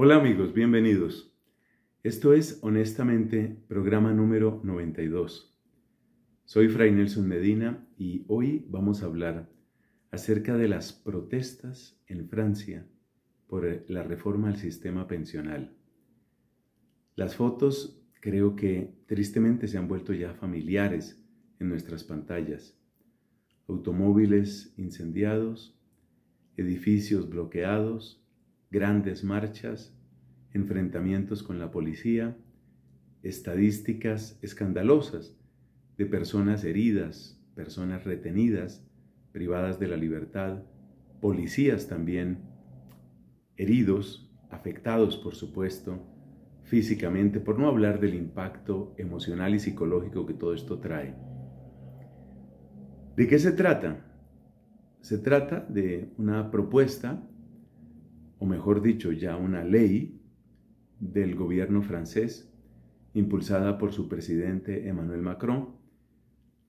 Hola amigos, bienvenidos. Esto es Honestamente, programa número 92. Soy Fray Nelson Medina y hoy vamos a hablar acerca de las protestas en Francia por la reforma al sistema pensional. Las fotos creo que tristemente se han vuelto ya familiares en nuestras pantallas. Automóviles incendiados, edificios bloqueados, grandes marchas, enfrentamientos con la policía, estadísticas escandalosas de personas heridas, personas retenidas, privadas de la libertad, policías también heridos, afectados por supuesto físicamente, por no hablar del impacto emocional y psicológico que todo esto trae. ¿De qué se trata? Se trata de una propuesta o mejor dicho, ya una ley del gobierno francés, impulsada por su presidente Emmanuel Macron,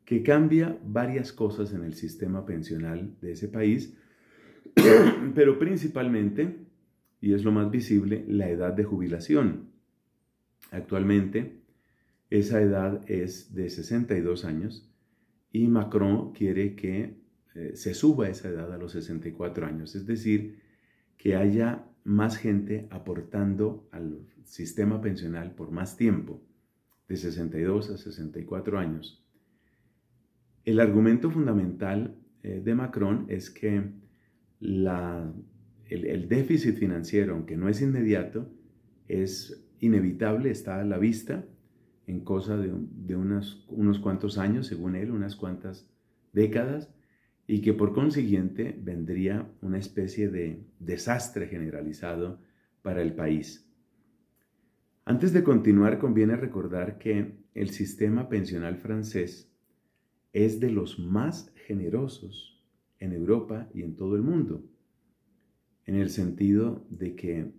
que cambia varias cosas en el sistema pensional de ese país, pero principalmente, y es lo más visible, la edad de jubilación. Actualmente, esa edad es de 62 años y Macron quiere que eh, se suba esa edad a los 64 años, es decir, que haya más gente aportando al sistema pensional por más tiempo, de 62 a 64 años. El argumento fundamental eh, de Macron es que el, déficit financiero, aunque no es inmediato, es inevitable, está a la vista en cosa de, unos cuantos años, según él, unas cuantas décadas, y que por consiguiente vendría una especie de desastre generalizado para el país. Antes de continuar, conviene recordar que el sistema pensional francés es de los más generosos en Europa y en todo el mundo, en el sentido de que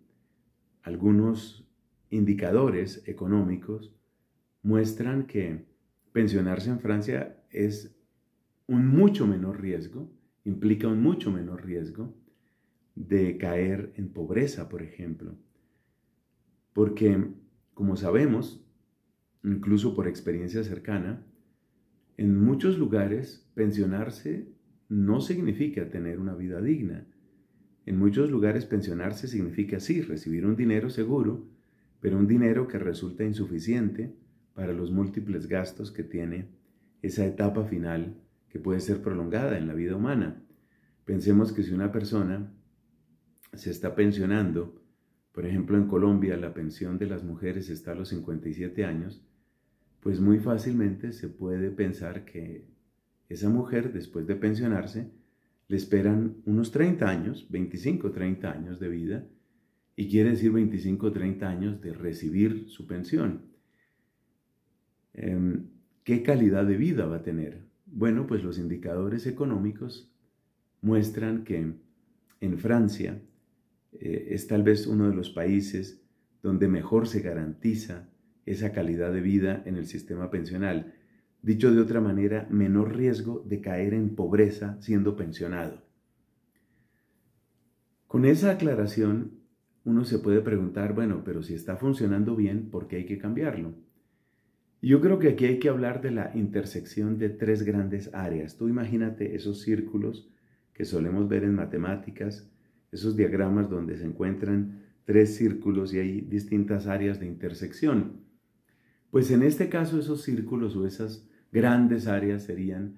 algunos indicadores económicos muestran que pensionarse en Francia es un mucho menor riesgo, implica un mucho menor riesgo de caer en pobreza, por ejemplo. Porque, como sabemos, incluso por experiencia cercana, en muchos lugares pensionarse no significa tener una vida digna. En muchos lugares pensionarse significa sí, recibir un dinero seguro, pero un dinero que resulta insuficiente para los múltiples gastos que tiene esa etapa final que puede ser prolongada en la vida humana. Pensemos que si una persona se está pensionando, por ejemplo en Colombia la pensión de las mujeres está a los 57 años, pues muy fácilmente se puede pensar que esa mujer después de pensionarse le esperan unos 30 años, 25, 30 años de vida, y quiere decir 25, 30 años de recibir su pensión. Em, ¿Qué calidad de vida va a tener? Bueno, pues los indicadores económicos muestran que en Francia eh, es tal vez uno de los países donde mejor se garantiza esa calidad de vida en el sistema pensional. Dicho de otra manera, menor riesgo de caer en pobreza siendo pensionado. Con esa aclaración, uno se puede preguntar, bueno, pero si está funcionando bien, ¿por qué hay que cambiarlo? Yo creo que aquí hay que hablar de la intersección de tres grandes áreas. Tú imagínate esos círculos que solemos ver en matemáticas, esos diagramas donde se encuentran tres círculos y hay distintas áreas de intersección. Pues en este caso esos círculos o esas grandes áreas serían,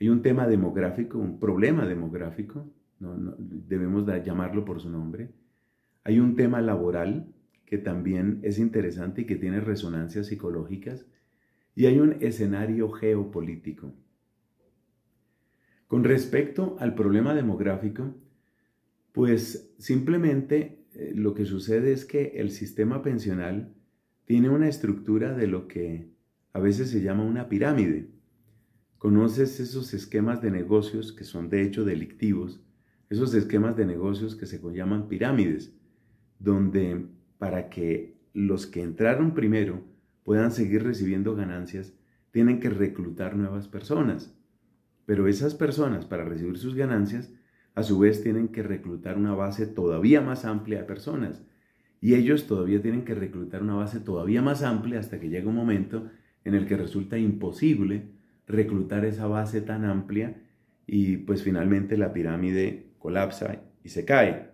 hay un tema demográfico, un problema demográfico, no, debemos llamarlo por su nombre, hay un tema laboral que también es interesante y que tiene resonancias psicológicas, y hay un escenario geopolítico. Con respecto al problema demográfico, pues simplemente eh, lo que sucede es que el sistema pensional tiene una estructura de lo que a veces se llama una pirámide. ¿Conoces esos esquemas de negocios que son de hecho delictivos? Esos esquemas de negocios que se llaman pirámides, donde para que los que entraron primero puedan seguir recibiendo ganancias, tienen que reclutar nuevas personas. Pero esas personas, para recibir sus ganancias, a su vez tienen que reclutar una base todavía más amplia de personas. Y ellos todavía tienen que reclutar una base todavía más amplia hasta que llega un momento en el que resulta imposible reclutar esa base tan amplia y pues finalmente la pirámide colapsa y se cae.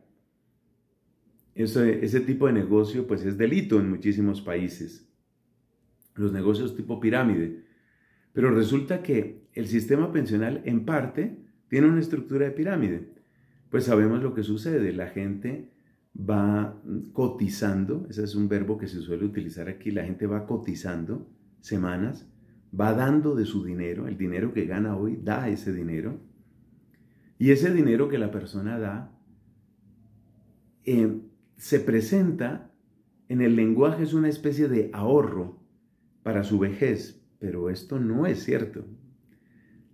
ese tipo de negocio pues es delito en muchísimos países los negocios tipo pirámide. Pero resulta que el sistema pensional en parte tiene una estructura de pirámide. Pues sabemos lo que sucede, la gente va cotizando, ese es un verbo que se suele utilizar aquí, la gente va cotizando semanas, va dando de su dinero, el dinero que gana hoy, da ese dinero, y ese dinero que la persona da eh, se presenta en el lenguaje, es una especie de ahorro, para su vejez, pero esto no es cierto.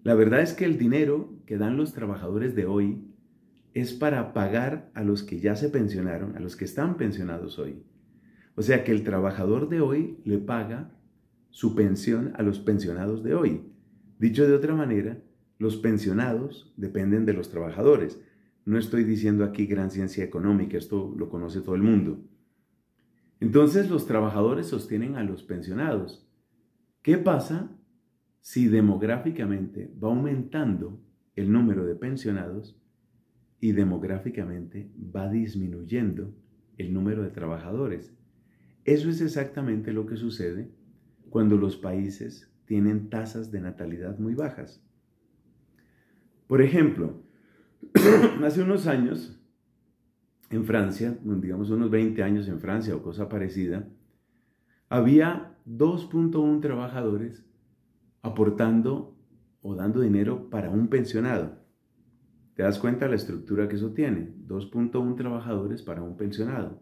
La verdad es que el dinero que dan los trabajadores de hoy es para pagar a los que ya se pensionaron, a los que están pensionados hoy. O sea que el trabajador de hoy le paga su pensión a los pensionados de hoy. Dicho de otra manera, los pensionados dependen de los trabajadores. No estoy diciendo aquí gran ciencia económica, esto lo conoce todo el mundo. Entonces los trabajadores sostienen a los pensionados. ¿Qué pasa si demográficamente va aumentando el número de pensionados y demográficamente va disminuyendo el número de trabajadores? Eso es exactamente lo que sucede cuando los países tienen tasas de natalidad muy bajas. Por ejemplo, hace unos años en Francia, digamos unos 20 años en Francia o cosa parecida, había 2.1 trabajadores aportando o dando dinero para un pensionado. ¿Te das cuenta la estructura que eso tiene? 2.1 trabajadores para un pensionado.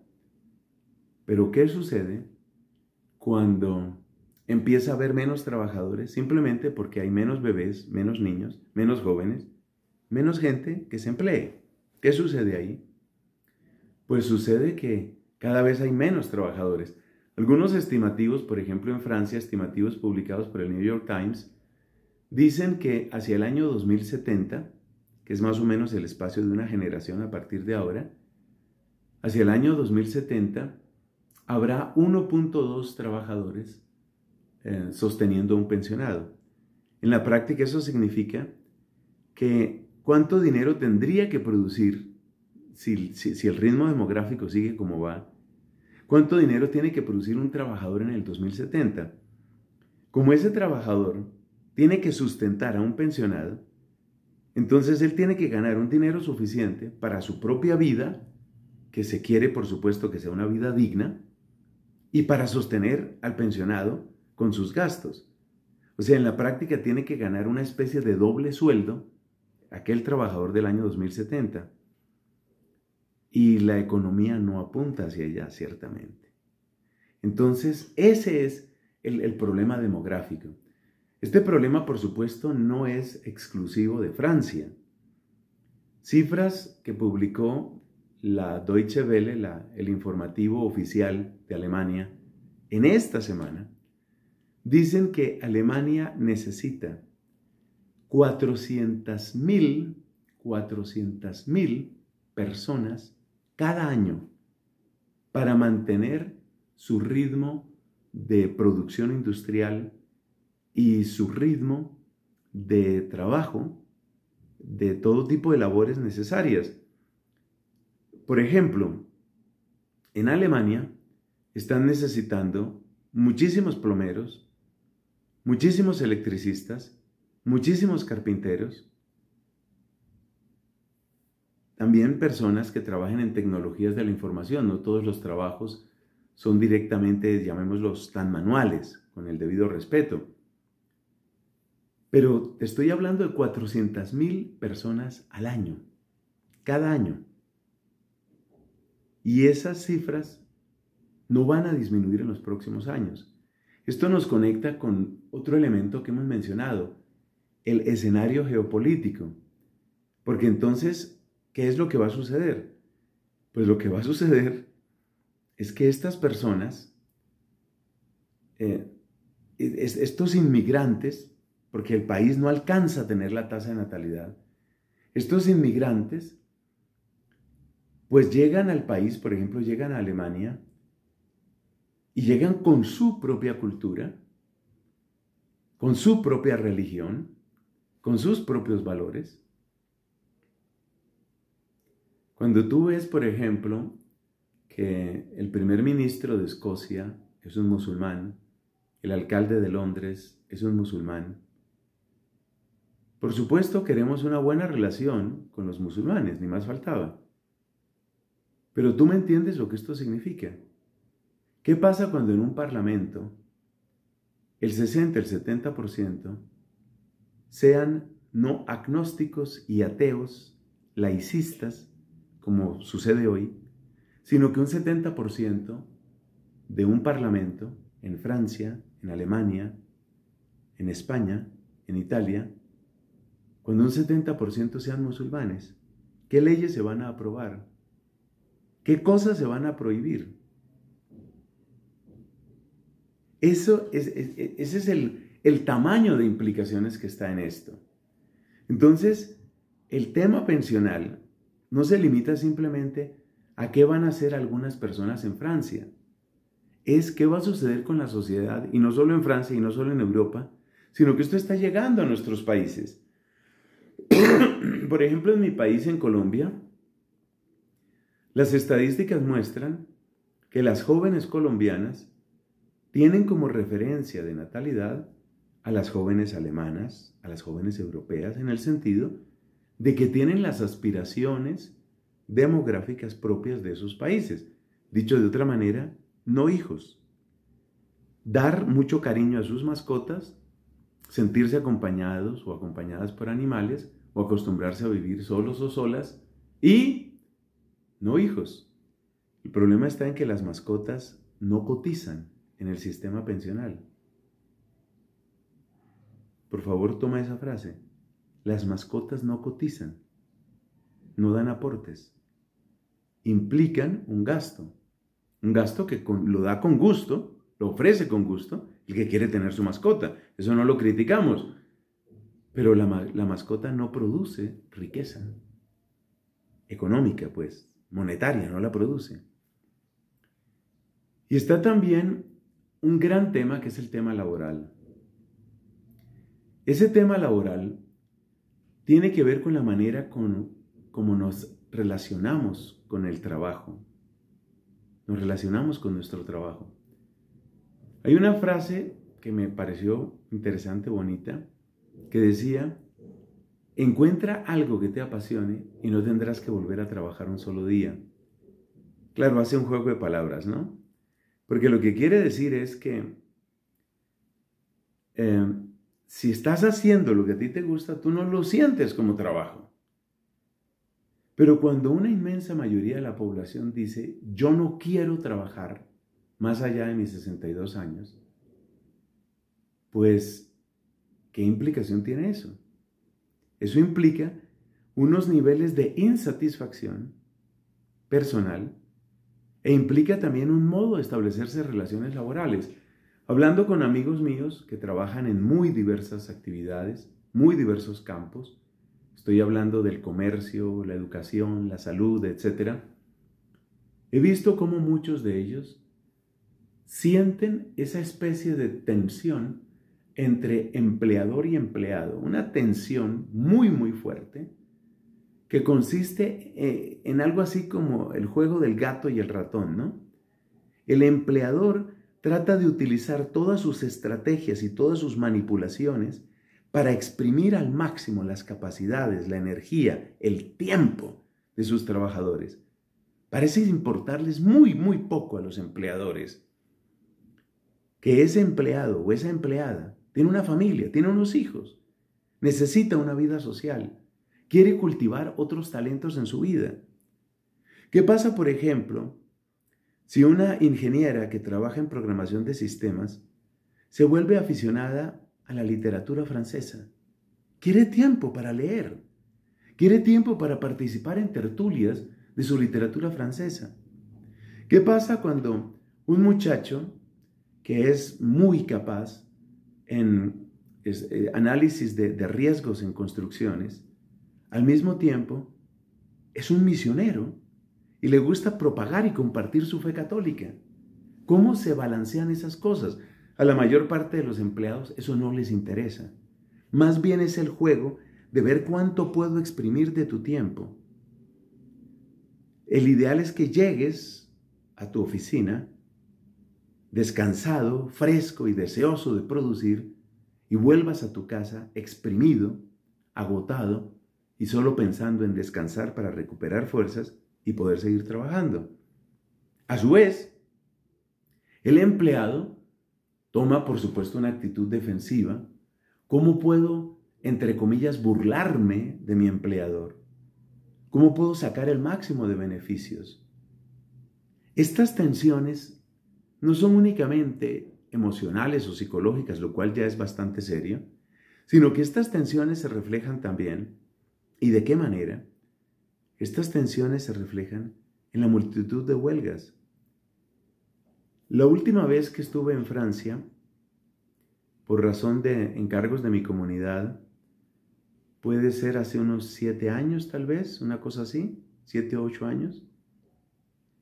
Pero ¿qué sucede cuando empieza a haber menos trabajadores simplemente porque hay menos bebés, menos niños, menos jóvenes, menos gente que se emplee? ¿Qué sucede ahí? pues sucede que cada vez hay menos trabajadores. Algunos estimativos, por ejemplo en Francia, estimativos publicados por el New York Times, dicen que hacia el año 2070, que es más o menos el espacio de una generación a partir de ahora, hacia el año 2070 habrá 1.2 trabajadores eh, sosteniendo un pensionado. En la práctica eso significa que cuánto dinero tendría que producir si, el ritmo demográfico sigue como va, ¿cuánto dinero tiene que producir un trabajador en el 2070? Como ese trabajador tiene que sustentar a un pensionado, entonces él tiene que ganar un dinero suficiente para su propia vida, que se quiere por supuesto que sea una vida digna, y para sostener al pensionado con sus gastos. O sea, en la práctica tiene que ganar una especie de doble sueldo aquel trabajador del año 2070 y la economía no apunta hacia allá, ciertamente. Entonces, ese es el, problema demográfico. Este problema, por supuesto, no es exclusivo de Francia. Cifras que publicó la Deutsche Welle, el informativo oficial de Alemania, en esta semana, dicen que Alemania necesita 400.000 personas cada año para mantener su ritmo de producción industrial y su ritmo de trabajo de todo tipo de labores necesarias. Por ejemplo, en Alemania están necesitando muchísimos plomeros, muchísimos electricistas, muchísimos carpinteros, también personas que trabajen en tecnologías de la información. No todos los trabajos son directamente, llamémoslos, tan manuales, con el debido respeto. Pero te estoy hablando de 400.000 personas al año, cada año. Y esas cifras no van a disminuir en los próximos años. Esto nos conecta con otro elemento que hemos mencionado, el escenario geopolítico. Porque entonces ¿Qué es lo que va a suceder? Pues lo que va a suceder es que estas personas, eh, estos inmigrantes, porque el país no alcanza a tener la tasa de natalidad, estos inmigrantes, pues llegan al país, por ejemplo, llegan a Alemania y llegan con su propia cultura, con su propia religión, con sus propios valores, cuando tú ves, por ejemplo, que el primer ministro de Escocia es un musulmán, el alcalde de Londres es un musulmán, por supuesto queremos una buena relación con los musulmanes, ni más faltaba. Pero tú me entiendes lo que esto significa. ¿Qué pasa cuando en un parlamento el 60, el 70% sean no agnósticos y ateos, laicistas, como sucede hoy, sino que un 70% de un parlamento en Francia, en Alemania, en España, en Italia, cuando un 70% sean musulmanes, ¿qué leyes se van a aprobar? ¿Qué cosas se van a prohibir? Eso ese es el, el tamaño de implicaciones que está en esto. Entonces, el tema pensional no se limita simplemente a qué van a hacer algunas personas en Francia. Es qué va a suceder con la sociedad, y no solo en Francia y no solo en Europa, sino que esto está llegando a nuestros países. Por ejemplo, en mi país, en Colombia, las estadísticas muestran que las jóvenes colombianas tienen como referencia de natalidad a las jóvenes alemanas, a las jóvenes europeas, en el sentido de que tienen las aspiraciones demográficas propias de esos países. Dicho de otra manera, no hijos. Dar mucho cariño a sus mascotas, sentirse acompañados o acompañadas por animales, o acostumbrarse a vivir solos o solas, y no hijos. El problema está en que las mascotas no cotizan en el sistema pensional. Por favor, toma esa frase. Las mascotas no cotizan, no dan aportes, implican un gasto, un gasto que lo da con gusto, lo ofrece con gusto el que quiere tener su mascota. Eso no lo criticamos, pero la, la mascota no produce riqueza económica, pues, monetaria, no la produce. Y está también un gran tema que es el tema laboral. Ese tema laboral tiene que ver con la manera con, como nos relacionamos con el trabajo. Nos relacionamos con nuestro trabajo. Hay una frase que me pareció interesante, bonita, que decía, encuentra algo que te apasione y no tendrás que volver a trabajar un solo día. Claro, hace un juego de palabras, ¿no? Porque lo que quiere decir es que eh, si estás haciendo lo que a ti te gusta, tú no lo sientes como trabajo. Pero cuando una inmensa mayoría de la población dice, yo no quiero trabajar más allá de mis 62 años, pues, ¿qué implicación tiene eso? Eso implica unos niveles de insatisfacción personal e implica también un modo de establecerse relaciones laborales. Hablando con amigos míos que trabajan en muy diversas actividades, muy diversos campos, estoy hablando del comercio, la educación, la salud, etc., he visto cómo muchos de ellos sienten esa especie de tensión entre empleador y empleado, una tensión muy, muy fuerte, que consiste eh, en algo así como el juego del gato y el ratón, ¿no? El empleador trata de utilizar todas sus estrategias y todas sus manipulaciones para exprimir al máximo las capacidades, la energía, el tiempo de sus trabajadores. Parece importarles muy, muy poco a los empleadores. Que ese empleado o esa empleada tiene una familia, tiene unos hijos, necesita una vida social, quiere cultivar otros talentos en su vida. ¿Qué pasa, por ejemplo, si una ingeniera que trabaja en programación de sistemas se vuelve aficionada a la literatura francesa, quiere tiempo para leer, quiere tiempo para participar en tertulias de su literatura francesa. ¿Qué pasa cuando un muchacho que es muy capaz en eh, análisis de riesgos en construcciones, al mismo tiempo es un misionero y le gusta propagar y compartir su fe católica. ¿Cómo se balancean esas cosas? A la mayor parte de los empleados eso no les interesa. Más bien es el juego de ver cuánto puedo exprimir de tu tiempo. El ideal es que llegues a tu oficina descansado, fresco y deseoso de producir y vuelvas a tu casa exprimido, agotado y solo pensando en descansar para recuperar fuerzas y poder seguir trabajando. A su vez, el empleado toma, por supuesto, una actitud defensiva. ¿Cómo puedo, entre comillas, burlarme de mi empleador? ¿Cómo puedo sacar el máximo de beneficios? Estas tensiones no son únicamente emocionales o psicológicas, lo cual ya es bastante serio, sino que estas tensiones se reflejan también, y de qué manera, estas tensiones se reflejan en la multitud de huelgas. La última vez que estuve en Francia, por razón de encargos de mi comunidad, puede ser hace unos siete años tal vez, una cosa así, siete o ocho años.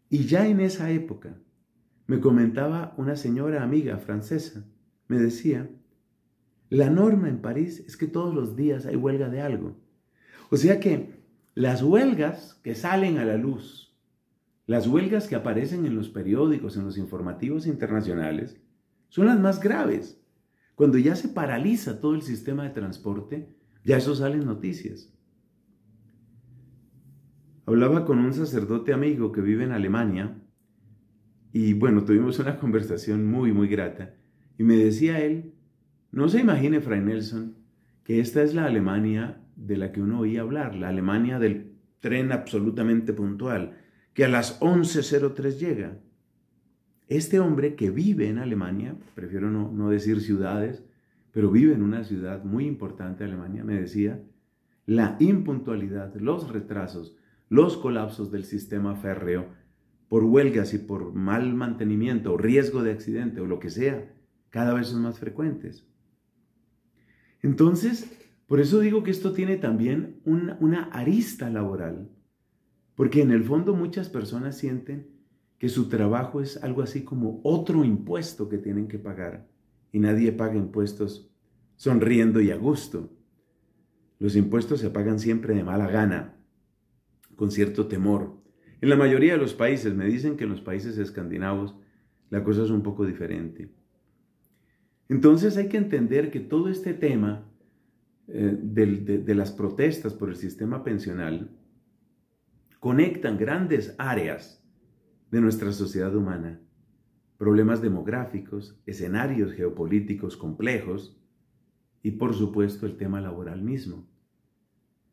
Y ya en esa época, me comentaba una señora amiga francesa, me decía, la norma en París es que todos los días hay huelga de algo. O sea que las huelgas que salen a la luz, las huelgas que aparecen en los periódicos, en los informativos internacionales, son las más graves. Cuando ya se paraliza todo el sistema de transporte, ya eso salen noticias. Hablaba con un sacerdote amigo que vive en Alemania y bueno, tuvimos una conversación muy, muy grata y me decía él, no se imagine, Fray Nelson, que esta es la Alemania de la que uno oía hablar, la Alemania del tren absolutamente puntual, que a las 11.03 llega. Este hombre que vive en Alemania, prefiero no, decir ciudades, pero vive en una ciudad muy importante de Alemania, me decía, la impuntualidad, los retrasos, los colapsos del sistema férreo por huelgas y por mal mantenimiento o riesgo de accidente o lo que sea, cada vez son más frecuentes. Entonces, por eso digo que esto tiene también una, arista laboral, porque en el fondo muchas personas sienten que su trabajo es algo así como otro impuesto que tienen que pagar y nadie paga impuestos sonriendo y a gusto. Los impuestos se pagan siempre de mala gana, con cierto temor. En la mayoría de los países, me dicen que en los países escandinavos la cosa es un poco diferente. Entonces hay que entender que todo este tema eh, de las protestas por el sistema pensional conectan grandes áreas de nuestra sociedad humana, problemas demográficos, escenarios geopolíticos complejos y por supuesto el tema laboral mismo.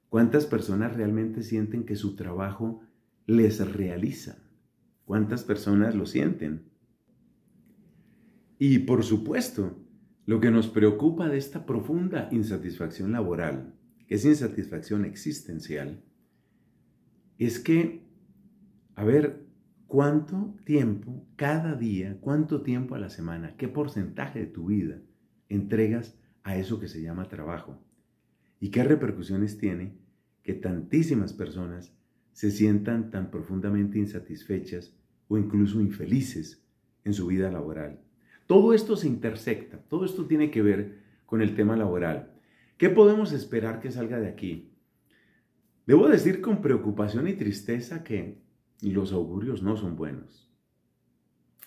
¿Cuántas personas realmente sienten que su trabajo les realiza? ¿Cuántas personas lo sienten? Y por supuesto, lo que nos preocupa de esta profunda insatisfacción laboral, que es insatisfacción existencial, es que, a ver, ¿cuánto tiempo cada día, cuánto tiempo a la semana, qué porcentaje de tu vida entregas a eso que se llama trabajo? ¿Y qué repercusiones tiene que tantísimas personas se sientan tan profundamente insatisfechas o incluso infelices en su vida laboral? Todo esto se intersecta, todo esto tiene que ver con el tema laboral. ¿Qué podemos esperar que salga de aquí? Debo decir con preocupación y tristeza que los augurios no son buenos.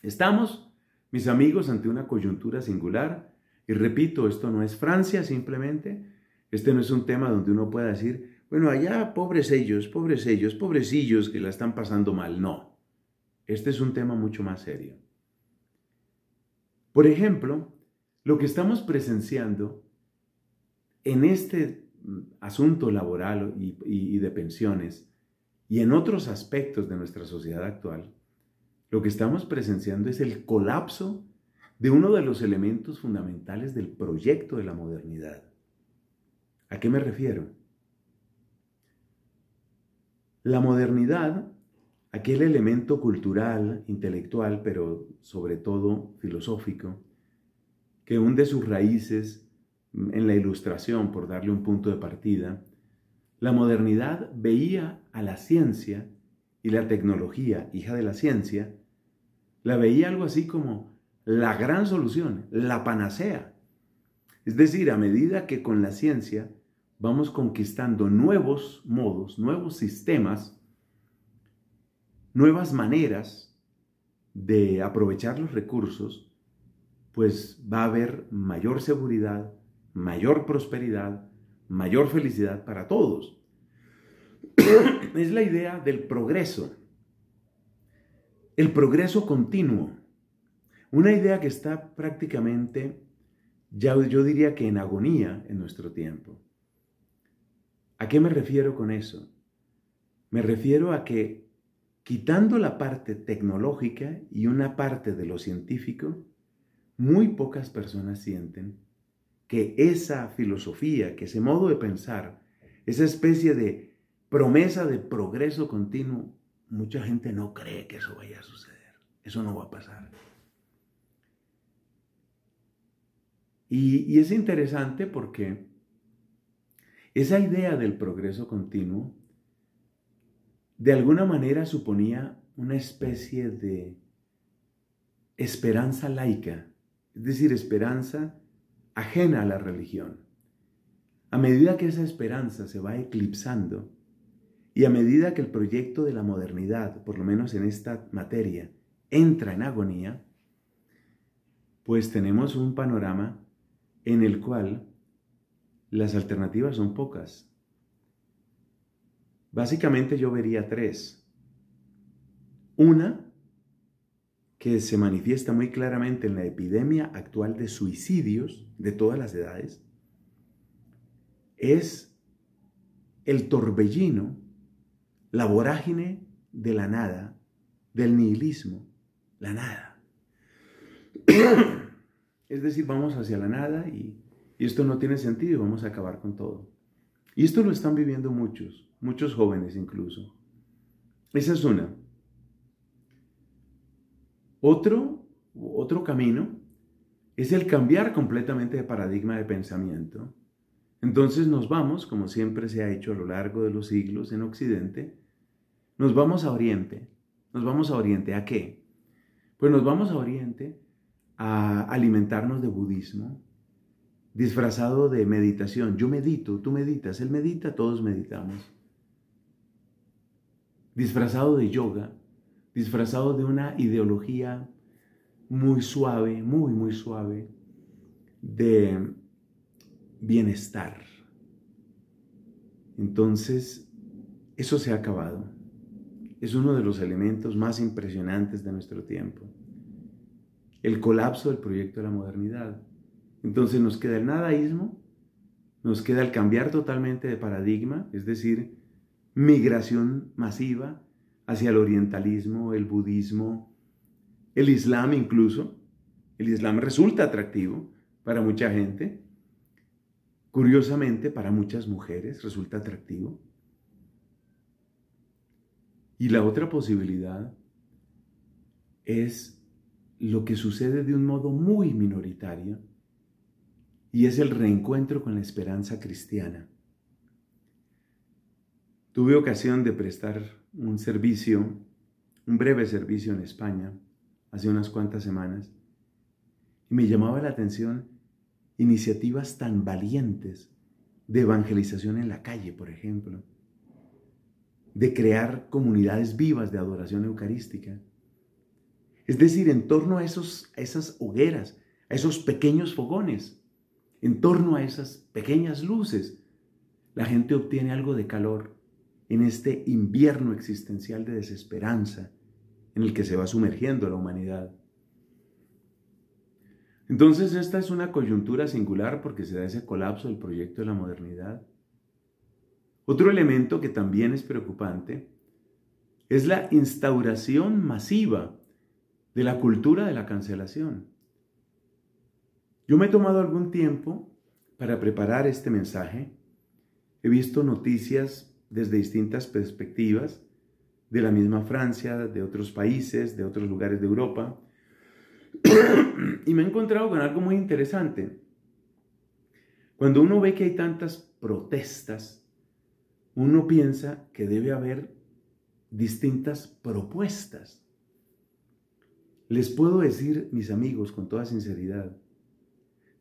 Estamos, mis amigos, ante una coyuntura singular y repito, esto no es Francia simplemente, este no es un tema donde uno pueda decir, bueno, allá pobres ellos, pobres ellos, pobrecillos que la están pasando mal, no. Este es un tema mucho más serio. Por ejemplo, lo que estamos presenciando en este mm, asunto laboral y, de pensiones y en otros aspectos de nuestra sociedad actual, lo que estamos presenciando es el colapso de uno de los elementos fundamentales del proyecto de la modernidad. ¿A qué me refiero? La modernidad aquel elemento cultural, intelectual, pero sobre todo filosófico, que hunde sus raíces en la ilustración, por darle un punto de partida, la modernidad veía a la ciencia y la tecnología, hija de la ciencia, la veía algo así como la gran solución, la panacea. Es decir, a medida que con la ciencia vamos conquistando nuevos modos, nuevos sistemas, nuevas maneras de aprovechar los recursos, pues va a haber mayor seguridad, mayor prosperidad, mayor felicidad para todos. es la idea del progreso, el progreso continuo, una idea que está prácticamente, ya yo diría que en agonía en nuestro tiempo. ¿A qué me refiero con eso? Me refiero a que Quitando la parte tecnológica y una parte de lo científico, muy pocas personas sienten que esa filosofía, que ese modo de pensar, esa especie de promesa de progreso continuo, mucha gente no cree que eso vaya a suceder. Eso no va a pasar. Y, y es interesante porque esa idea del progreso continuo de alguna manera suponía una especie de esperanza laica, es decir, esperanza ajena a la religión. A medida que esa esperanza se va eclipsando y a medida que el proyecto de la modernidad, por lo menos en esta materia, entra en agonía, pues tenemos un panorama en el cual las alternativas son pocas. Básicamente yo vería tres. Una, que se manifiesta muy claramente en la epidemia actual de suicidios de todas las edades, es el torbellino, la vorágine de la nada, del nihilismo, la nada. es decir, vamos hacia la nada y, esto no tiene sentido, vamos a acabar con todo. Y esto lo están viviendo muchos muchos jóvenes incluso. Esa es una. Otro, otro camino es el cambiar completamente de paradigma de pensamiento. Entonces nos vamos, como siempre se ha hecho a lo largo de los siglos en Occidente, nos vamos a Oriente. ¿Nos vamos a Oriente a qué? Pues nos vamos a Oriente a alimentarnos de budismo, disfrazado de meditación. Yo medito, tú meditas, él medita, todos meditamos disfrazado de yoga, disfrazado de una ideología muy suave, muy, muy suave, de bienestar. Entonces, eso se ha acabado. Es uno de los elementos más impresionantes de nuestro tiempo. El colapso del proyecto de la modernidad. Entonces nos queda el nadaísmo, nos queda el cambiar totalmente de paradigma, es decir, migración masiva hacia el orientalismo, el budismo, el islam incluso. El islam resulta atractivo para mucha gente. Curiosamente, para muchas mujeres resulta atractivo. Y la otra posibilidad es lo que sucede de un modo muy minoritario y es el reencuentro con la esperanza cristiana Tuve ocasión de prestar un servicio, un breve servicio en España, hace unas cuantas semanas, y me llamaba la atención iniciativas tan valientes de evangelización en la calle, por ejemplo, de crear comunidades vivas de adoración eucarística. Es decir, en torno a, esos, a esas hogueras, a esos pequeños fogones, en torno a esas pequeñas luces, la gente obtiene algo de calor, en este invierno existencial de desesperanza en el que se va sumergiendo la humanidad. Entonces esta es una coyuntura singular porque se da ese colapso del proyecto de la modernidad. Otro elemento que también es preocupante es la instauración masiva de la cultura de la cancelación. Yo me he tomado algún tiempo para preparar este mensaje. He visto noticias desde distintas perspectivas, de la misma Francia, de otros países, de otros lugares de Europa. y me he encontrado con algo muy interesante. Cuando uno ve que hay tantas protestas, uno piensa que debe haber distintas propuestas. Les puedo decir, mis amigos, con toda sinceridad,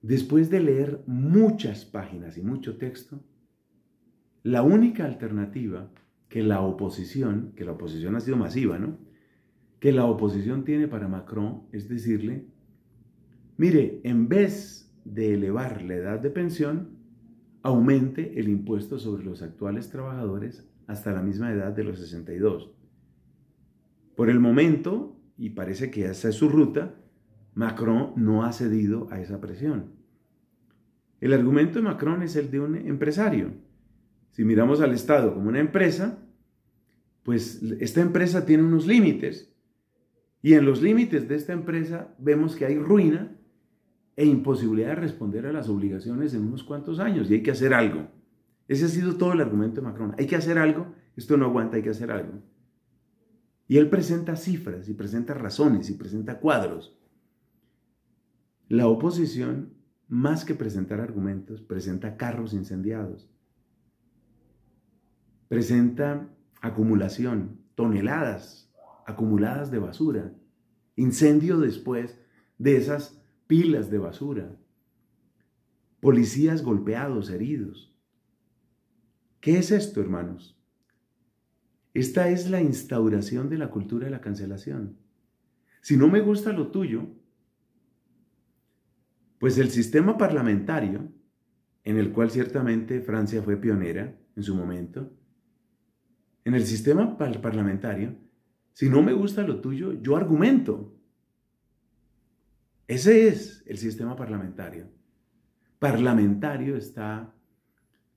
después de leer muchas páginas y mucho texto, la única alternativa que la oposición, que la oposición ha sido masiva, ¿no? Que la oposición tiene para Macron es decirle, mire, en vez de elevar la edad de pensión, aumente el impuesto sobre los actuales trabajadores hasta la misma edad de los 62. Por el momento, y parece que esa es su ruta, Macron no ha cedido a esa presión. El argumento de Macron es el de un empresario si miramos al Estado como una empresa, pues esta empresa tiene unos límites. Y en los límites de esta empresa vemos que hay ruina e imposibilidad de responder a las obligaciones en unos cuantos años y hay que hacer algo. Ese ha sido todo el argumento de Macron. Hay que hacer algo, esto no aguanta, hay que hacer algo. Y él presenta cifras y presenta razones y presenta cuadros. La oposición, más que presentar argumentos, presenta carros incendiados presenta acumulación, toneladas acumuladas de basura, incendio después de esas pilas de basura, policías golpeados, heridos. ¿Qué es esto, hermanos? Esta es la instauración de la cultura de la cancelación. Si no me gusta lo tuyo, pues el sistema parlamentario, en el cual ciertamente Francia fue pionera en su momento, en el sistema parlamentario, si no me gusta lo tuyo, yo argumento. Ese es el sistema parlamentario. Parlamentario está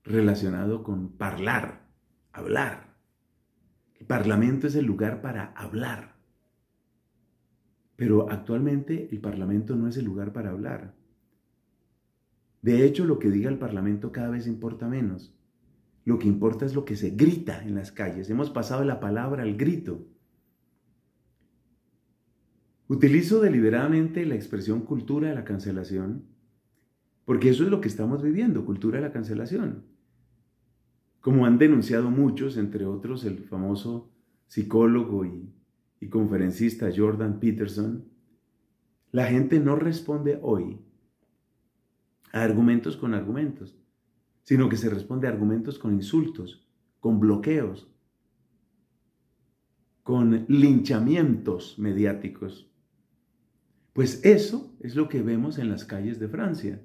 relacionado con hablar, hablar. El parlamento es el lugar para hablar. Pero actualmente el parlamento no es el lugar para hablar. De hecho, lo que diga el parlamento cada vez importa menos. Lo que importa es lo que se grita en las calles. Hemos pasado la palabra al grito. Utilizo deliberadamente la expresión cultura de la cancelación, porque eso es lo que estamos viviendo, cultura de la cancelación. Como han denunciado muchos, entre otros el famoso psicólogo y, y conferencista Jordan Peterson, la gente no responde hoy a argumentos con argumentos sino que se responde a argumentos con insultos, con bloqueos, con linchamientos mediáticos. Pues eso es lo que vemos en las calles de Francia,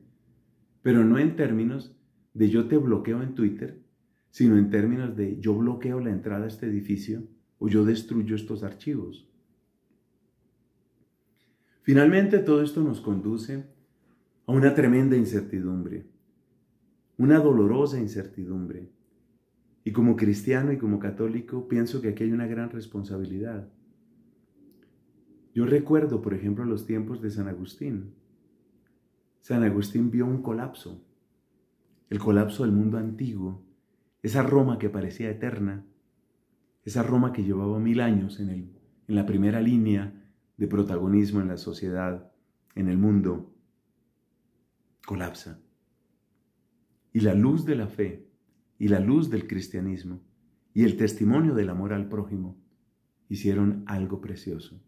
pero no en términos de yo te bloqueo en Twitter, sino en términos de yo bloqueo la entrada a este edificio o yo destruyo estos archivos. Finalmente todo esto nos conduce a una tremenda incertidumbre una dolorosa incertidumbre. Y como cristiano y como católico pienso que aquí hay una gran responsabilidad. Yo recuerdo, por ejemplo, los tiempos de San Agustín. San Agustín vio un colapso, el colapso del mundo antiguo, esa Roma que parecía eterna, esa Roma que llevaba mil años en, el, en la primera línea de protagonismo en la sociedad, en el mundo, colapsa y la luz de la fe y la luz del cristianismo y el testimonio del amor al prójimo hicieron algo precioso.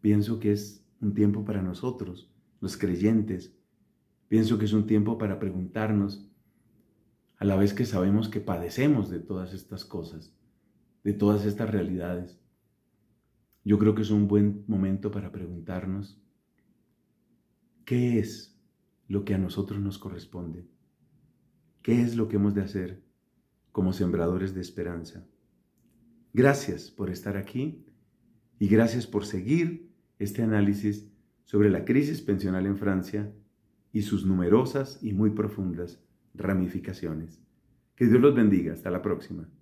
Pienso que es un tiempo para nosotros, los creyentes. Pienso que es un tiempo para preguntarnos, a la vez que sabemos que padecemos de todas estas cosas, de todas estas realidades. Yo creo que es un buen momento para preguntarnos, ¿qué es lo que a nosotros nos corresponde. ¿Qué es lo que hemos de hacer como sembradores de esperanza? Gracias por estar aquí y gracias por seguir este análisis sobre la crisis pensional en Francia y sus numerosas y muy profundas ramificaciones. Que Dios los bendiga. Hasta la próxima.